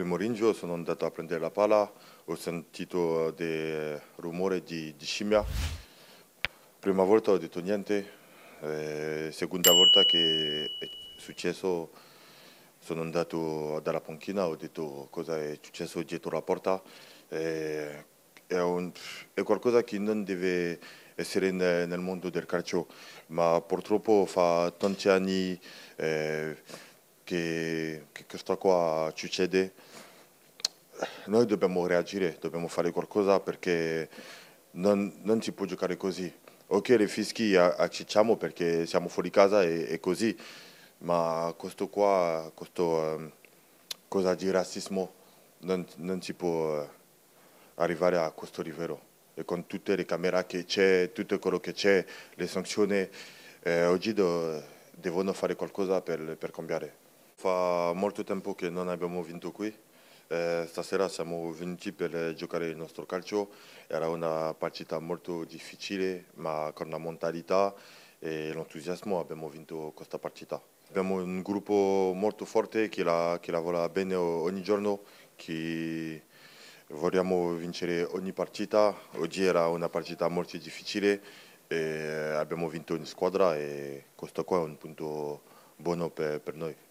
primo ringio sono andato a prendere la palla, ho sentito eh, del rumore di, di scimmia. Prima volta ho detto niente, eh, seconda volta che è successo sono andato dalla panchina, ho detto cosa è successo dietro la porta. Eh, è, un, è, qualcosa che non deve essere nel, nel mondo del calcio, ma purtroppo fa tanti anni... Eh, che, che questa qua succede, noi dobbiamo reagire, dobbiamo fare qualcosa perché non, non si può giocare così. Ok, le fischi accettiamo perché siamo fuori casa e, e così, ma questo qua, questo um, cosa di razzismo, non, non, si può eh, arrivare a questo livello. E con tutte le camere che c'è, tutto quello che c'è, le sanzioni, eh, oggi do, devono fare qualcosa per, per cambiare. Fa molto tempo che non abbiamo vinto qui, eh, stasera siamo venuti per giocare il nostro calcio, era una partita molto difficile ma con la mentalità e l'entusiasmo abbiamo vinto questa partita. Abbiamo un gruppo molto forte che, la, che lavora bene ogni giorno, che vogliamo vincere ogni partita, oggi era una partita molto difficile e abbiamo vinto in squadra e questo qua è un punto buono per, per noi.